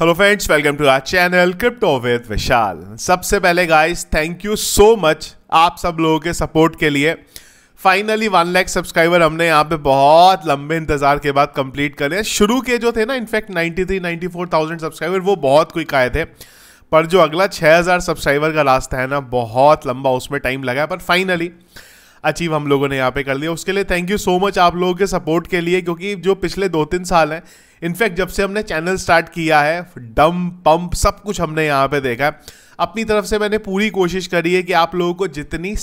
hello friends welcome to our channel crypto with Vishal सबसे पहले guys thank you so much आप सब लोगों के सपोर्ट के लिए फाइनली वन लैख सब्सक्राइबर हमने यहाँ पे बहुत लंबे इंतजार के बाद कंप्लीट कर लिया शुरू के जो थे ना in fact ninety ninety three four thousand subscriber वो बहुत क्विक आए थे पर जो अगला हज़ार सब्सक्राइबर का रास्ता है ना बहुत लंबा उसमें टाइम लगा पर फाइनली अचीव हम लोगों ने यहाँ पे कर लिया उसके लिए थैंक यू सो मच आप लोगों के सपोर्ट के लिए क्योंकि जो पिछले दो तीन साल हैं इनफैक्ट जब से हमने चैनल स्टार्ट किया है डम पंप सब कुछ हमने यहाँ पे देखा है अपनी तरफ से मैंने पूरी कोशिश करी है कि आप लोगों को जितनी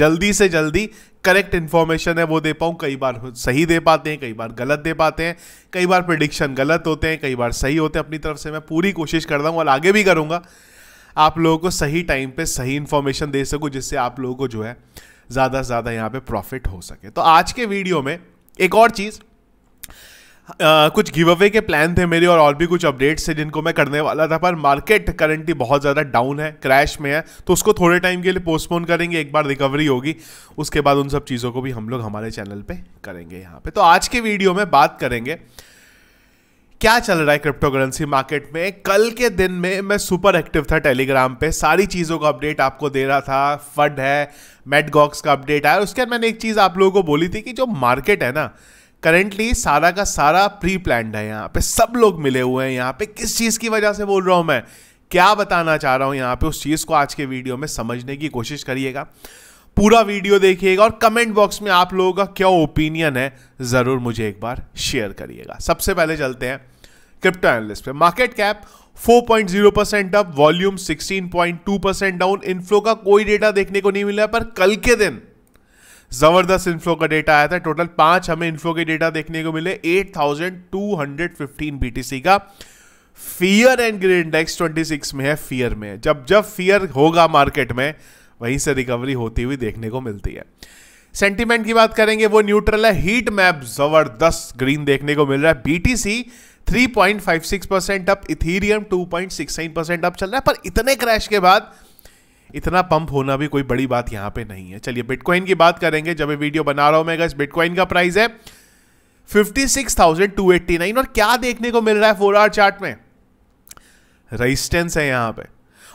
जल्दी से जल्दी करेक्ट इन्फॉर्मेशन है वो दे पाऊँ कई बार सही दे पाते हैं कई बार गलत दे पाते हैं कई बार प्रडिक्शन गलत होते हैं कई बार सही होते हैं अपनी तरफ से मैं पूरी कोशिश करता हूँ और आगे भी करूँगा आप लोगों को सही टाइम पे सही इन्फॉर्मेशन दे सकूँ जिससे आप लोगों को जो है ज़्यादा से ज़्यादा यहाँ पे प्रॉफिट हो सके तो आज के वीडियो में एक और चीज़ कुछ गिव अवे के प्लान थे मेरे और और भी कुछ अपडेट्स थे जिनको मैं करने वाला था पर मार्केट करंटली बहुत ज़्यादा डाउन है क्रैश में है तो उसको थोड़े टाइम के लिए पोस्टपोन करेंगे एक बार रिकवरी होगी उसके बाद उन सब चीज़ों को भी हम लोग हमारे चैनल पर करेंगे यहाँ पे तो आज के वीडियो में बात करेंगे क्या चल रहा है क्रिप्टो करेंसी मार्केट में कल के दिन में मैं सुपर एक्टिव था टेलीग्राम पे सारी चीज़ों का अपडेट आपको दे रहा था फड है मेटगॉक्स का अपडेट आया उसके बाद मैंने एक चीज़ आप लोगों को बोली थी कि जो मार्केट है ना करेंटली सारा का सारा प्री प्लान है यहाँ पे सब लोग मिले हुए हैं यहाँ पे किस चीज़ की वजह से बोल रहा हूँ मैं क्या बताना चाह रहा हूँ यहाँ पे उस चीज़ को आज के वीडियो में समझने की कोशिश करिएगा पूरा वीडियो देखिएगा और कमेंट बॉक्स में आप लोगों का क्या ओपिनियन है ज़रूर मुझे एक बार शेयर करिएगा सबसे पहले चलते हैं क्रिप्टो एनालिस्ट पे market cap 4.0 percent up volume 16.2 percent down inflow का कोई डेटा देखने को नहीं मिला पर कल के दिन ज़बरदस्त इन्फ्लो का डेटा आया था टोटल पांच हमें इन्फ्लो के डेटा देखने को मिले 8,215 बीटीसी का फियर एंड ग्रे इंडेक्स 26 में है फियर में जब जब फियर होगा मार्केट में वहीं से रिकवरी होती हुई देखने को मिलती है सेंटीमेंट की बात करेंगे वो न्यूट्रल है हीट मैप जबरदस्त ग्रीन देखने को मिल रहा है BTC 3.56 percent up Ethereum 2.69 percent up चल रहा है पर इतने क्रैश के बाद इतना पंप होना भी कोई बड़ी बात यहां पे नहीं है चलिए बिटकॉइन की बात करेंगे जब ये वीडियो बना रहा हूं मैं इस बिटकॉइन का प्राइस है 56,289 और क्या देखने को मिल रहा है फोर आर चार्ट में रेजिस्टेंस है यहां पे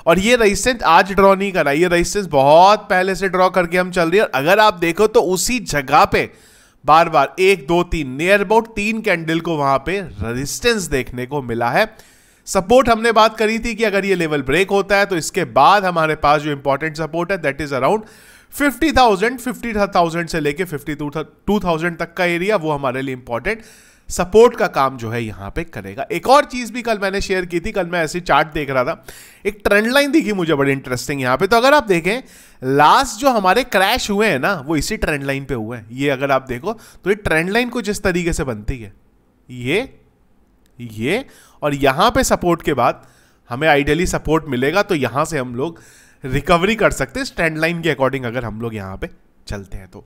और ये रेजिस्टेंस आज ड्रॉ नहीं करा ये रेजिस्टेंस बहुत पहले से ड्रॉ करके हम चल रही है और अगर आप देखो तो उसी जगह पे बार बार एक दो तीन नियर अबाउट तीन कैंडल को वहां पे रेजिस्टेंस देखने को मिला है सपोर्ट हमने बात करी थी कि अगर ये लेवल ब्रेक होता है तो इसके बाद हमारे पास जो इंपॉर्टेंट सपोर्ट है दैट इज अराउंड 50,000 50,000 से लेके 52,000 तक का एरिया वो हमारे लिए इंपॉर्टेंट सपोर्ट का काम जो है यहाँ पे करेगा एक और चीज़ भी कल मैंने शेयर की थी कल मैं ऐसे चार्ट देख रहा था एक ट्रेंड लाइन दिखी मुझे बड़ी इंटरेस्टिंग यहाँ पे तो अगर आप देखें लास्ट जो हमारे क्रैश हुए हैं ना वो इसी ट्रेंड लाइन पे हुए हैं ये अगर आप देखो तो ये ट्रेंड लाइन कुछ इस तरीके से बनती है ये ये और यहाँ पे सपोर्ट के बाद हमें आइडियली सपोर्ट मिलेगा तो यहाँ से हम लोग रिकवरी कर सकते हैं स्टैंड लाइन के अकॉर्डिंग अगर हम लोग यहाँ पे चलते हैं तो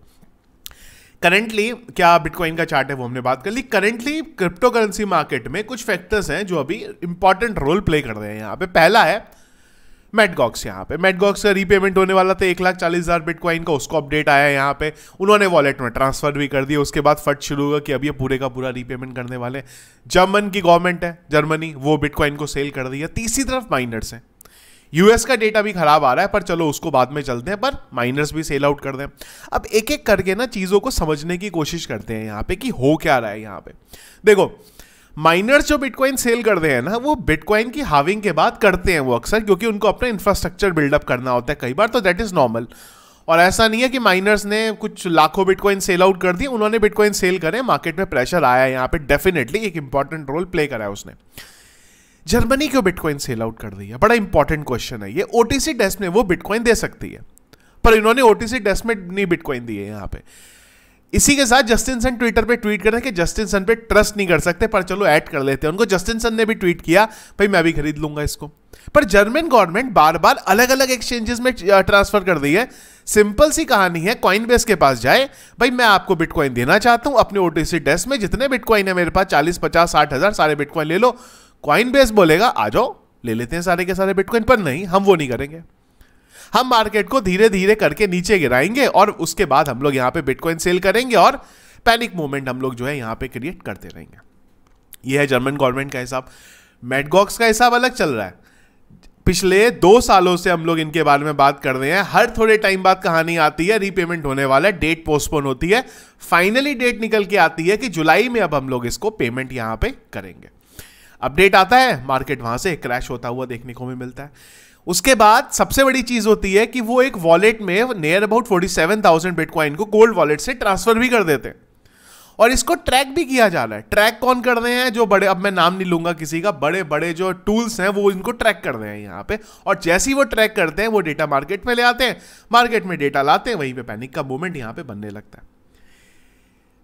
करेंटली क्या बिटकॉइन का चार्ट है वो हमने बात कर ली करेंटली क्रिप्टो करेंसी मार्केट में कुछ फैक्टर्स हैं जो अभी इंपॉर्टेंट रोल प्ले कर रहे हैं यहाँ पे पहला है मेटगॉक्स यहाँ पे मेटगॉक्स का रीपेमेंट होने वाला था एक लाख चालीस हज़ार बिटकॉइन का उसको अपडेट आया है यहाँ पे उन्होंने वॉलेट में ट्रांसफ़र भी कर दिया उसके बाद फट शुरू हुआ कि अब ये पूरे का पूरा रीपेमेंट करने वाले जर्मन की गवर्नमेंट है जर्मनी वो बिटकॉइन को सेल कर दिया तीसरी तरफ माइनर्स हैं यूएस का डेटा भी खराब आ रहा है पर चलो उसको बाद में चलते हैं पर माइनर्स भी सेल आउट कर दें अब एक एक करके ना चीज़ों को समझने की कोशिश करते हैं यहाँ पे कि हो क्या रहा है यहाँ पे देखो माइनर्स जो बिटकॉइन सेल करते हैं ना वो बिटकॉइन की हाविंग के बाद करते हैं वो अक्सर क्योंकि उनको अपना इंफ्रास्ट्रक्चर बिल्डअप करना होता है कई बार तो दैट इज़ नॉर्मल और ऐसा नहीं है कि माइनर्स ने कुछ लाखों बिटकॉइन सेल आउट कर दिए उन्होंने बिटकॉइन सेल करे मार्केट में प्रेशर आया यहाँ पे डेफिनेटली एक इंपॉर्टेंट रोल प्ले करा है उसने जर्मनी क्यों बिटकॉइन सेल आउट कर दी है बड़ा इंपॉर्टेंट क्वेश्चन है ये ओ डेस्क में वो बिटकॉइन दे सकती है पर इन्होंने ओ डेस्क में नहीं बिटकॉइन दिए यहाँ पर इसी के साथ जस्टिनसन ट्विटर पे ट्वीट कर रहे हैं कि जस्टिनसन पे ट्रस्ट नहीं कर सकते पर चलो ऐड कर लेते हैं उनको जस्टिनसन ने भी ट्वीट किया भाई मैं भी खरीद लूंगा इसको पर जर्मन गवर्नमेंट बार बार अलग अलग एक्सचेंजेस में ट्रांसफर कर रही है सिंपल सी कहानी है कॉइन बेस के पास जाए भाई मैं आपको बिटकॉइन देना चाहता हूं अपने ओटीसी डेस्क में जितने बिटकॉइन है मेरे पास चालीस पचास साठ हजार सारे बिटकॉइन ले लो कॉइन बेस बोलेगा आ जाओ ले लेते हैं सारे के सारे बिटकॉइन पर नहीं हम वो नहीं करेंगे हम मार्केट को धीरे धीरे करके नीचे गिराएंगे और उसके बाद हम लोग यहां पे बिटकॉइन सेल करेंगे और पैनिक मूवमेंट हम लोग जो है यहां पे क्रिएट करते रहेंगे यह है जर्मन गवर्नमेंट का हिसाब मेडगॉक्स का हिसाब अलग चल रहा है पिछले दो सालों से हम लोग इनके बारे में बात कर रहे हैं हर थोड़े टाइम बाद कहानी आती है रीपेमेंट होने वाला है डेट पोस्टपोन होती है फाइनली डेट निकल के आती है कि जुलाई में अब हम लोग इसको पेमेंट यहाँ पे करेंगे अपडेट आता है मार्केट वहां से क्रैश होता हुआ देखने को भी मिलता है उसके बाद सबसे बड़ी चीज होती है कि वो एक वॉलेट में near about forty seven thousand bitcoin को गोल्ड वॉलेट से ट्रांसफर भी कर देते हैं और इसको ट्रैक भी किया जा रहा है ट्रैक कौन कर रहे हैं जो बड़े अब मैं नाम नहीं लूंगा किसी का बड़े बड़े जो टूल्स हैं वो इनको ट्रैक कर रहे हैं यहाँ पे और जैसे ही वो ट्रैक करते हैं वो डेटा मार्केट में ले आते हैं मार्केट में डेटा लाते हैं वहीं पे पैनिक का मूवमेंट यहाँ पे बनने लगता है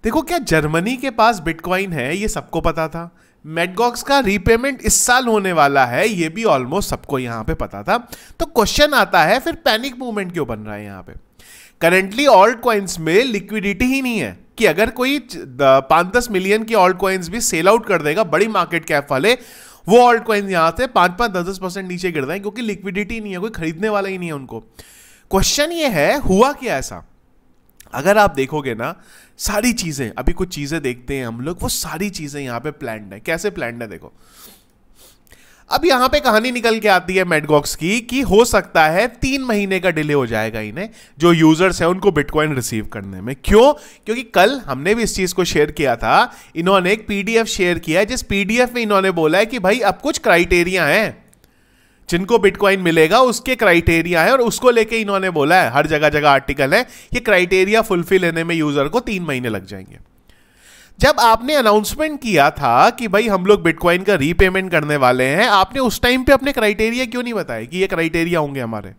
देखो क्या जर्मनी के पास बिटकॉइन है ये सबको पता था मेडगॉक्स का रीपेमेंट इस साल होने वाला है ये भी ऑलमोस्ट सबको यहाँ पे पता था तो क्वेश्चन आता है फिर पैनिक मूवमेंट क्यों बन रहा है यहाँ पे करेंटली ऑल्ट क्वाइंस में लिक्विडिटी ही नहीं है कि अगर कोई पाँच दस मिलियन की ऑल्ट क्वाइंस भी सेल आउट कर देगा बड़ी मार्केट कैप वाले वो ऑल्ट क्वाइंस यहाँ से पाँच पाँच दस दस परसेंट नीचे गिर रहे हैं क्योंकि लिक्विडिटी नहीं है कोई खरीदने वाला ही नहीं है उनको क्वेश्चन ये है हुआ क्या ऐसा अगर आप देखोगे ना सारी चीज़ें अभी कुछ चीज़ें देखते हैं हम लोग वो सारी चीज़ें यहाँ पे प्लान है कैसे प्लान है देखो अब यहां पे कहानी निकल के आती है मेडगॉक्स की कि हो सकता है तीन महीने का डिले हो जाएगा इन्हें जो यूजर्स हैं उनको बिटकॉइन रिसीव करने में क्यों क्योंकि कल हमने भी इस चीज़ को शेयर किया था इन्होंने एक पीडीएफ शेयर किया है जिस पीडीएफ में इन्होंने बोला है कि भाई अब कुछ क्राइटेरिया हैं जिनको बिटकॉइन मिलेगा उसके क्राइटेरिया है और उसको लेके इन्होंने बोला है हर जगह जगह आर्टिकल है ये क्राइटेरिया फुलफिल होने में यूजर को तीन महीने लग जाएंगे जब आपने अनाउंसमेंट किया था कि भाई हम लोग बिटकॉइन का रीपेमेंट करने वाले हैं आपने उस टाइम पे अपने क्राइटेरिया क्यों नहीं बताया कि ये क्राइटेरिया होंगे हमारे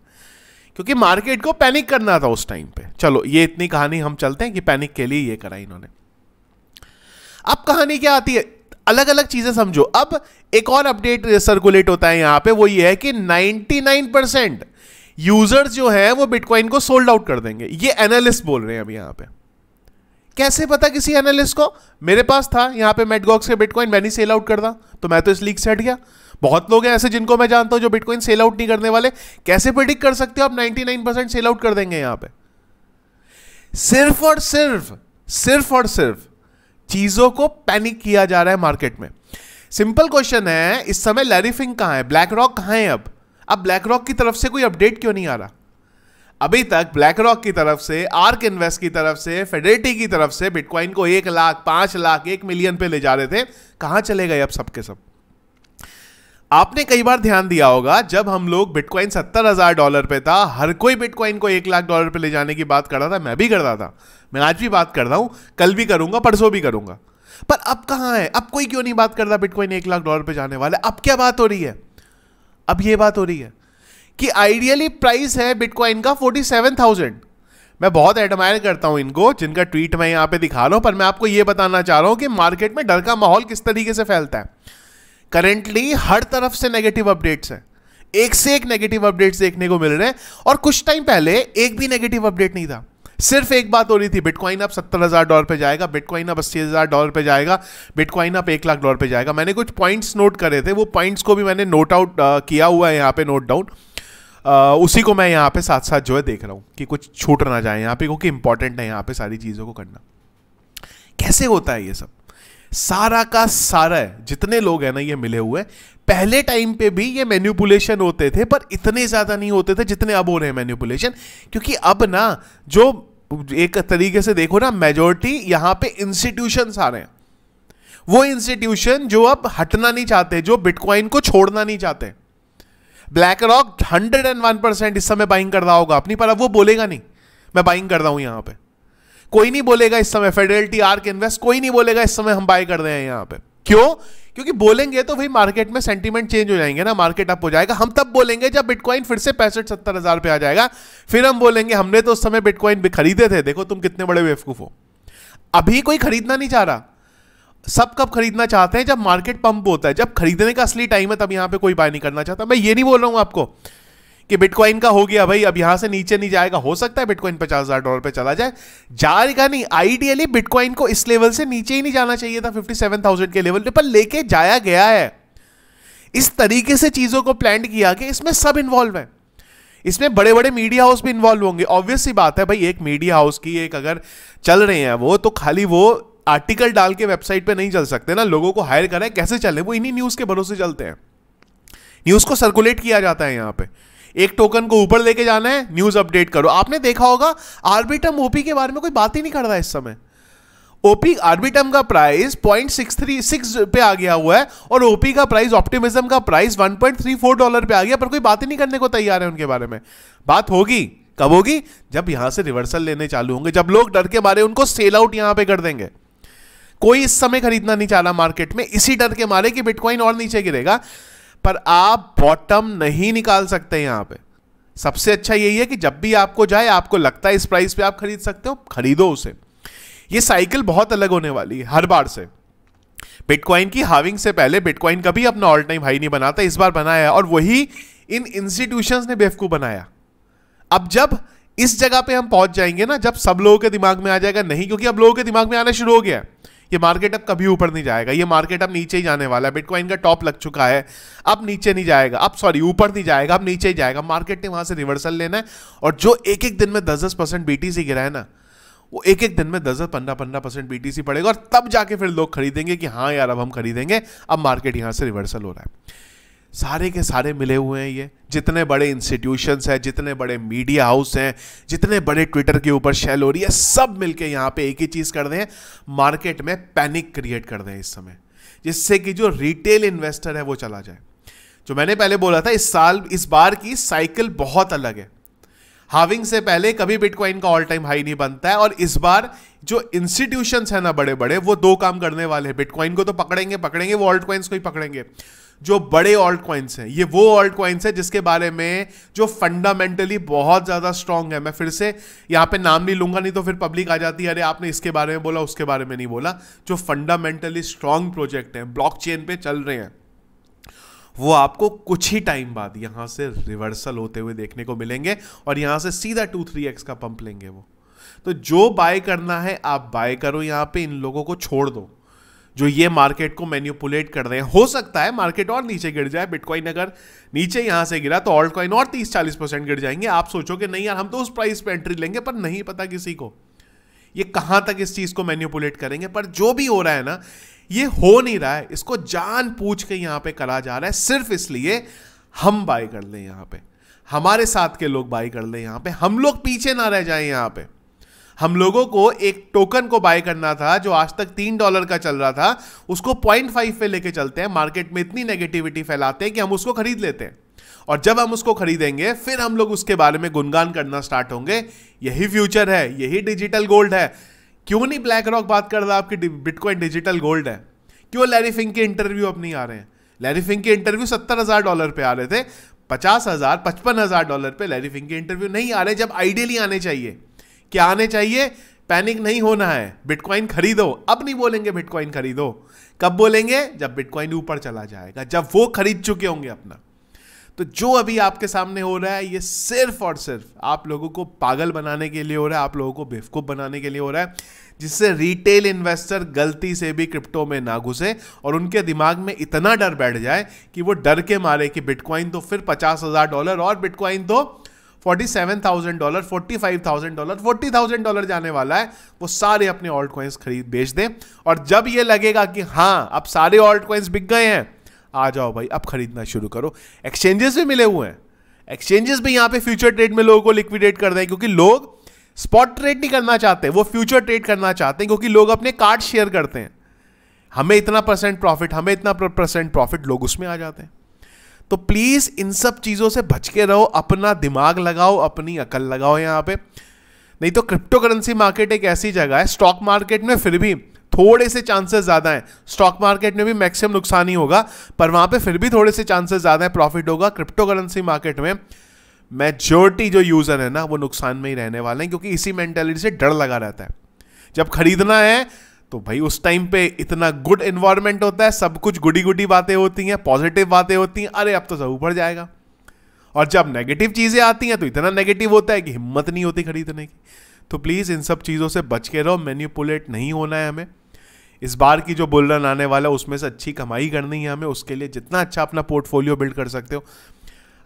क्योंकि मार्केट को पैनिक करना था उस टाइम पे चलो ये इतनी कहानी हम चलते हैं कि पैनिक के लिए ये करा इन्होंने अब कहानी क्या आती है अलग अलग चीजें समझो अब एक और अपडेट सर्कुलेट होता है यहां पे वो ये है कि 99 परसेंट यूजर्स जो हैं वो बिटकॉइन को सोल्ड आउट कर देंगे ये एनालिस्ट बोल रहे हैं अभी यहां पे कैसे पता किसी एनालिस्ट को मेरे पास था यहां पे मेटगॉक्स के बिटकॉइन मैंने सेल आउट कर दा तो मैं तो इस लीक से हट गया बहुत लोग हैं ऐसे जिनको मैं जानता हूं जो बिटकॉइन सेल आउट नहीं करने वाले कैसे प्रिडिक्ट कर सकते हो आप 99% सेल आउट कर देंगे यहां पे सिर्फ और सिर्फ सिर्फ और सिर्फ चीजों को पैनिक किया जा रहा है मार्केट में सिंपल क्वेश्चन है इस समय लैरिफिंग कहां है ब्लैक रॉक कहाँ है अब अब ब्लैक रॉक की तरफ से कोई अपडेट क्यों नहीं आ रहा अभी तक ब्लैक रॉक की तरफ से आर्क इन्वेस्ट की तरफ से फेडरिटी की तरफ से बिटकॉइन को एक लाख पांच लाख एक मिलियन पे ले जा रहे थे कहां चले गए अब सबके सब आपने कई बार ध्यान दिया होगा जब हम लोग बिटकॉइन सत्तर हजार डॉलर पे था हर कोई बिटकॉइन को एक लाख डॉलर पे ले जाने की बात कर रहा था मैं भी करता था मैं आज भी बात कर रहा हूं कल भी करूंगा परसों भी करूंगा पर अब कहां है अब कोई क्यों नहीं बात कर रहा बिटकॉइन एक लाख डॉलर पे जाने वाले अब क्या बात हो रही है अब यह बात हो रही है कि आइडियली प्राइस है बिटकॉइन का फोर्टी सेवन थाउजेंड मैं बहुत एडमायर करता हूं इनको जिनका ट्वीट मैं यहां पे दिखा रहा हूं पर मैं आपको यह बताना चाह रहा हूं कि मार्केट में डर का माहौल किस तरीके से फैलता है करेंटली हर तरफ से नेगेटिव अपडेट्स हैं एक से एक नेगेटिव अपडेट्स देखने को मिल रहे हैं और कुछ टाइम पहले एक भी नेगेटिव अपडेट नहीं था सिर्फ एक बात हो रही थी बिटकॉइन अब सत्तर हज़ार डॉलर पे जाएगा बिटकॉइन अब अस्सी हज़ार डॉलर पे जाएगा बिटकॉइन अब एक लाख डॉलर पे जाएगा मैंने कुछ पॉइंट्स नोट करे थे वो पॉइंट्स को भी मैंने नोट आउट किया हुआ है यहाँ पे नोट डाउन उसी को मैं यहाँ पे साथ साथ जो है देख रहा हूँ कि कुछ छूट ना जाए यहाँ पे क्योंकि इंपॉर्टेंट है यहाँ पे सारी चीज़ों को करना कैसे होता है ये सब सारा का सारा है जितने लोग हैं ना ये मिले हुए पहले टाइम पे भी ये मैन्यूपुलेशन होते थे पर इतने ज़्यादा नहीं होते थे जितने अब हो रहे हैं मैन्यूपुलेशन क्योंकि अब ना जो एक तरीके से देखो ना मेजोरिटी यहां पे इंस्टीट्यूशन आ रहे हैं वो इंस्टीट्यूशन जो अब हटना नहीं चाहते जो बिटकॉइन को छोड़ना नहीं चाहते BlackRock hundred and one percent इस समय बाइंग कर रहा होगा अपनी पर अब वो बोलेगा नहीं मैं बाइंग कर रहा हूं यहां पर कोई नहीं बोलेगा इस समय आर के इन्वेस्ट कोई नहीं बोलेगा इस समय हम बाय कर रहे हैं यहां पे क्यों क्योंकि बोलेंगे तो भाई मार्केट में सेंटीमेंट चेंज हो जाएंगे ना मार्केट अप हो जाएगा हम तब बोलेंगे जब बिटकॉइन फिर से पैंसठ सत्तर हजार पे आ जाएगा फिर हम बोलेंगे हमने तो उस समय बिटकॉइन भी खरीदे थे देखो तुम कितने बड़े बेवकूफ हो अभी कोई खरीदना नहीं चाह रहा सब कब खरीदना चाहते हैं जब मार्केट पंप होता है जब खरीदने का असली टाइम है तब यहां पे कोई बाय नहीं करना चाहता मैं ये नहीं बोल रहा हूं आपको कि बिटकॉइन का हो गया भाई अब यहां से नीचे नहीं जाएगा हो सकता है बिटकॉइन पचास हजार डॉलर पे चला जाए जाएगा नहीं आइडियली बिटकॉइन को इस लेवल से नीचे ही नहीं जाना चाहिए था फिफ्टी सेवन थाउजेंड के लेवल पर लेके जाया गया है इस तरीके से चीजों को प्लान किया कि इसमें सब इन्वॉल्व है इसमें बड़े बड़े मीडिया हाउस भी इन्वॉल्व होंगे ऑब्वियस सी बात है भाई एक मीडिया हाउस की एक अगर चल रहे हैं वो तो खाली वो आर्टिकल डाल के वेबसाइट पे नहीं चल सकते ना लोगों को हायर करें कैसे चले वो इन्हीं न्यूज़ के भरोसे चलते हैं न्यूज़ को सर्कुलेट किया जाता है यहां पर एक टोकन को ऊपर लेके जाना है न्यूज अपडेट करो आपने देखा होगा आर्बिटम ओपी के बारे में कोई बात ही नहीं कर रहा है इस समय ओपी आर्बिटम का price point six three six पे आ गया हुआ है और ओपी का प्राइस ऑप्टिमिज्म का price one point three four dollar पे आ गया पर कोई बात ही नहीं करने को तैयार है उनके बारे में बात होगी कब होगी जब यहां से रिवर्सल लेने चालू होंगे जब लोग डर के मारे उनको सेल आउट यहां पे कर देंगे कोई इस समय खरीदना नहीं चाह रहा मार्केट में इसी डर के मारे कि बिटकॉइन और नीचे गिरेगा पर आप बॉटम नहीं निकाल सकते यहां पे सबसे अच्छा यही है कि जब भी आपको जाए आपको लगता है इस प्राइस पे आप खरीद सकते हो खरीदो उसे ये साइकिल बहुत अलग होने वाली है हर बार से बिटकॉइन की हाविंग से पहले बिटकॉइन कभी अपना ऑल टाइम हाई नहीं बनाता इस बार बनाया और वही इन इंस्टीट्यूशंस ने बेवकूफ़ बनाया अब जब इस जगह पे हम पहुंच जाएंगे ना जब सब लोगों के दिमाग में आ जाएगा नहीं क्योंकि अब लोगों के दिमाग में आना शुरू हो गया है ये मार्केट अब कभी ऊपर नहीं जाएगा ये मार्केट अब नीचे ही जाने वाला है बिटकॉइन का टॉप लग चुका है अब नीचे नहीं जाएगा अब सॉरी ऊपर नहीं जाएगा अब नीचे ही जाएगा मार्केट ने वहाँ से रिवर्सल लेना है और जो एक एक दिन में दस दस परसेंट बी गिरा है ना वो एक एक दिन में दस दस पंद्रह पंद्रह परसेंट बी पड़ेगा और तब जाके फिर लोग खरीदेंगे कि हाँ यार अब हम खरीदेंगे अब मार्केट यहाँ से रिवर्सल हो रहा है सारे के सारे मिले हुए हैं ये जितने बड़े इंस्टीट्यूशंस हैं जितने बड़े मीडिया हाउस हैं जितने बड़े ट्विटर के ऊपर शेल हो रही है सब मिलके यहाँ पे एक ही चीज़ कर दें मार्केट में पैनिक क्रिएट कर दें इस समय जिससे कि जो रिटेल इन्वेस्टर है वो चला जाए जो मैंने पहले बोला था इस साल इस बार की साइकिल बहुत अलग है हाविंग से पहले कभी बिटकॉइन का ऑल टाइम हाई नहीं बनता है और इस बार जो इंस्टीट्यूशंस हैं ना बड़े बड़े वो दो काम करने वाले हैं बिटकॉइन को तो पकड़ेंगे पकड़ेंगे वो ऑल्ट कॉइन्स को ही पकड़ेंगे जो बड़े ऑल्ट क्वाइंस हैं ये वो ऑल्ट क्वाइंस हैं जिसके बारे में जो फंडामेंटली बहुत ज़्यादा स्ट्रांग है मैं फिर से यहाँ पे नाम नहीं लूँगा नहीं तो फिर पब्लिक आ जाती है अरे आपने इसके बारे में बोला उसके बारे में नहीं बोला जो फंडामेंटली स्ट्रांग प्रोजेक्ट हैं चेन पे चल रहे हैं वो आपको कुछ ही टाइम बाद यहाँ से रिवर्सल होते हुए देखने को मिलेंगे और यहाँ से सीधा टू थ्री एक्स का पंप लेंगे वो तो जो बाय करना है आप बाय करो यहाँ पे इन लोगों को छोड़ दो जो ये मार्केट को मैन्यूपुलेट कर रहे हैं हो सकता है मार्केट और नीचे गिर जाए बिटकॉइन अगर नीचे यहाँ से गिरा तो ऑल्ट कॉइन और तीस चालीस परसेंट गिर जाएंगे आप सोचो कि नहीं यार हम तो उस प्राइस पर एंट्री लेंगे पर नहीं पता किसी को ये कहाँ तक इस चीज़ को मैन्यूपुलेट करेंगे पर जो भी हो रहा है ना ये हो नहीं रहा है इसको जान पूछ के यहाँ पर करा जा रहा है सिर्फ इसलिए हम बाय कर लें यहाँ पर हमारे साथ के लोग बाई कर लें यहाँ पर हम लोग पीछे ना रह जाए यहाँ पर हम लोगों को एक टोकन को बाय करना था जो आज तक तीन डॉलर का चल रहा था उसको पॉइंट फाइव पे लेके चलते हैं मार्केट में इतनी नेगेटिविटी फैलाते हैं कि हम उसको खरीद लेते हैं और जब हम उसको खरीदेंगे फिर हम लोग उसके बारे में गुनगान करना स्टार्ट होंगे यही फ्यूचर है यही डिजिटल गोल्ड है क्यों नहीं ब्लैक रॉक बात कर रहा आपकी बिटकॉइन डिजिटल गोल्ड है क्यों लैरी फिंग के इंटरव्यू अब नहीं आ रहे हैं लैरी फिंग के इंटरव्यू सत्तर हज़ार डॉलर पे आ रहे थे पचास हज़ार पचपन हज़ार डॉलर पे लैरी फिंग के इंटरव्यू नहीं आ रहे जब आइडियली आने चाहिए क्या आने चाहिए पैनिक नहीं होना है बिटकॉइन खरीदो अब नहीं बोलेंगे बिटकॉइन खरीदो कब बोलेंगे जब बिटकॉइन ऊपर चला जाएगा जब वो खरीद चुके होंगे अपना तो जो अभी आपके सामने हो रहा है ये सिर्फ और सिर्फ आप लोगों को पागल बनाने के लिए हो रहा है आप लोगों को बेवकूफ़ बनाने के लिए हो रहा है जिससे रिटेल इन्वेस्टर गलती से भी क्रिप्टो में ना घुसे और उनके दिमाग में इतना डर बैठ जाए कि वो डर के मारे कि बिटकॉइन तो फिर पचास हज़ार डॉलर और बिटकॉइन तो forty seven thousand dollar forty five thousand dollar forty thousand dollar जाने वाला है वो सारे अपने ऑल्ट क्वाइंस खरीद बेच दें और जब ये लगेगा कि हाँ अब सारे ऑल्ट क्वाइंस बिक गए हैं आ जाओ भाई अब खरीदना शुरू करो एक्सचेंजेस भी मिले हुए हैं एक्सचेंजेस भी यहाँ पे फ्यूचर ट्रेड में लोगों को लिक्विडेट कर दें क्योंकि लोग स्पॉट ट्रेड नहीं करना चाहते वो फ्यूचर ट्रेड करना चाहते हैं क्योंकि लोग अपने कार्ड शेयर करते हैं हमें इतना परसेंट प्रॉफिट हमें इतना परसेंट प्रॉफिट लोग उसमें आ जाते हैं तो प्लीज़ इन सब चीज़ों से बच के रहो अपना दिमाग लगाओ अपनी अकल लगाओ यहां पे नहीं तो क्रिप्टो करेंसी मार्केट एक ऐसी जगह है स्टॉक मार्केट में फिर भी थोड़े से चांसेस ज़्यादा हैं स्टॉक मार्केट में भी मैक्सिमम नुकसान ही होगा पर वहां पे फिर भी थोड़े से चांसेस ज़्यादा है प्रॉफिट होगा क्रिप्टो करेंसी मार्केट में मेजोरिटी जो यूज़र है ना वो नुकसान में ही रहने वाले हैं क्योंकि इसी मेंटेलिटी से डर लगा रहता है जब खरीदना है तो भाई उस टाइम पे इतना गुड इन्वायरमेंट होता है सब कुछ गुडी गुडी बातें होती हैं पॉजिटिव बातें होती हैं अरे अब तो सब ऊपर जाएगा और जब नेगेटिव चीज़ें आती हैं तो इतना नेगेटिव होता है कि हिम्मत नहीं होती खरीदने की तो प्लीज़ इन सब चीज़ों से बच के रहो मैन्यूपुलेट नहीं होना है हमें इस बार की जो बुल रन आने वाला है उसमें से अच्छी कमाई करनी है हमें उसके लिए जितना अच्छा अपना पोर्टफोलियो बिल्ड कर सकते हो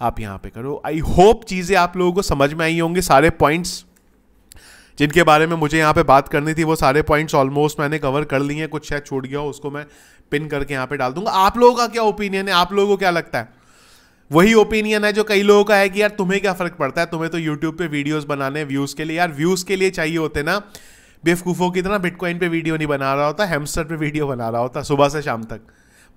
आप यहाँ पे करो आई होप चीज़ें आप लोगों को समझ में आई होंगी सारे पॉइंट्स जिनके बारे में मुझे यहाँ पे बात करनी थी वो सारे पॉइंट्स ऑलमोस्ट मैंने कवर कर लिए हैं कुछ शायद छूट गया हो उसको मैं पिन करके यहाँ पे डाल दूंगा आप लोगों का क्या ओपिनियन है आप लोगों को क्या लगता है वही ओपिनियन है जो कई लोगों का है कि यार तुम्हें क्या फ़र्क पड़ता है तुम्हें तो यूट्यूब पे वीडियोस बनाने व्यूज़ के लिए यार व्यूज़ के लिए चाहिए होते ना बेवकूफ़ों की तरह बिटकॉइन पे वीडियो नहीं बना रहा होता हेमस्टर पे वीडियो बना रहा होता सुबह से शाम तक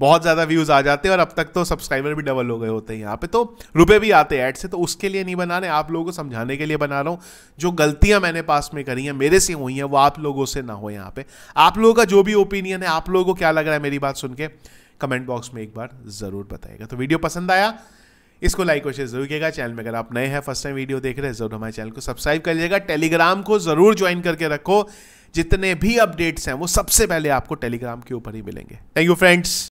बहुत ज़्यादा व्यूज़ आ जाते हैं और अब तक तो सब्सक्राइबर भी डबल हो गए होते हैं यहाँ पे तो रुपए भी आते हैं ऐड से तो उसके लिए नहीं बना रहे आप लोगों को समझाने के लिए बना रहा हूँ जो गलतियाँ मैंने पास में करी हैं मेरे से हुई हैं वो आप लोगों से ना हो यहाँ पर आप लोगों का जो भी ओपिनियन है आप लोगों को क्या लग रहा है मेरी बात सुन के कमेंट बॉक्स में एक बार ज़रूर बताएगा तो वीडियो पसंद आया इसको लाइक और शेयर जरूर कीजिएगा चैनल में अगर आप नए हैं फर्स्ट टाइम वीडियो देख रहे हैं जरूर हमारे चैनल को सब्सक्राइब कर लीजिएगा टेलीग्राम को जरूर ज्वाइन करके रखो जितने भी अपडेट्स हैं वो सबसे पहले आपको टेलीग्राम के ऊपर ही मिलेंगे थैंक यू फ्रेंड्स